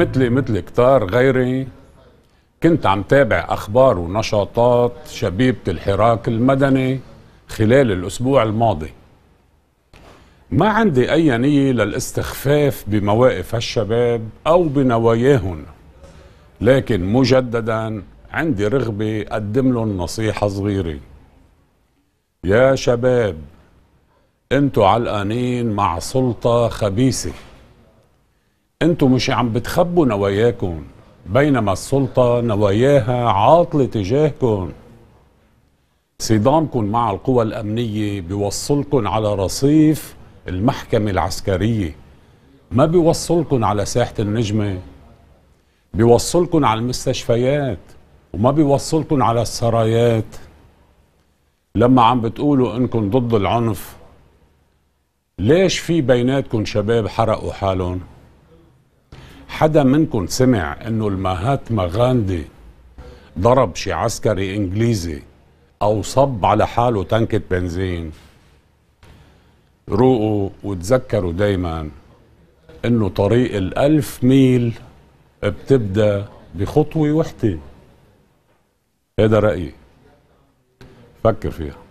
مثلي مثل كتار غيري كنت عم تابع أخبار ونشاطات شبيبة الحراك المدني خلال الأسبوع الماضي ما عندي أي نية للاستخفاف بمواقف هالشباب أو بنواياهن لكن مجددا عندي رغبة أقدم لهم نصيحة صغيرة يا شباب انتوا علقانين مع سلطة خبيثة انتم مش عم بتخبوا نواياكم بينما السلطة نواياها عاطلة تجاهكم صدامكم مع القوى الأمنية بيوصلكم على رصيف المحكمة العسكرية ما بيوصلكم على ساحة النجمة بيوصلكم على المستشفيات وما بيوصلكم على السرايات لما عم بتقولوا انكم ضد العنف ليش في بيناتكم شباب حرقوا حالهم حدا منكم سمع انه المهاتما غاندي ضرب شي عسكري انجليزي او صب على حاله تنكة بنزين روقوا وتذكروا دايما انه طريق الالف ميل بتبدا بخطوه وحده هذا رايي فكر فيها